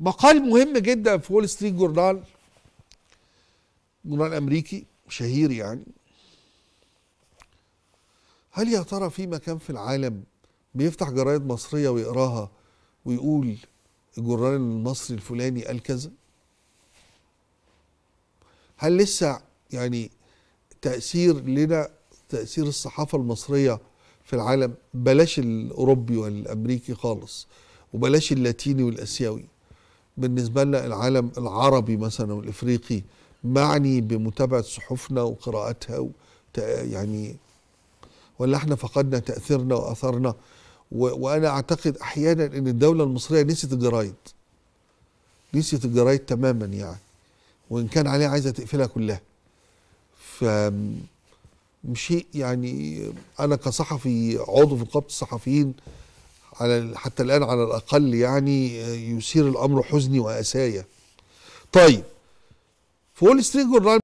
مقال مهم جدا في وول ستريت جورنال جورنال امريكي شهير يعني هل يا ترى في مكان في العالم بيفتح جرايد مصريه ويقراها ويقول الجورنال المصري الفلاني قال كذا هل لسه يعني تاثير لنا تاثير الصحافه المصريه في العالم بلاش الاوروبي والامريكي خالص وبلاش اللاتيني والاسيوي بالنسبة لنا العالم العربي مثلا والإفريقي معني بمتابعة صحفنا وقراءتها يعني ولا احنا فقدنا تأثيرنا وأثرنا وأنا أعتقد أحيانا أن الدولة المصرية نسيت الجرايد نسيت الجرايد تماما يعني وإن كان عليها عايزة تقفلها كلها ف شيء يعني أنا كصحفي عضو في نقابة الصحفيين على حتى الآن على الأقل يعني آه، يثير الأمر حزني وأسايا طيب في وول ستريت جورنال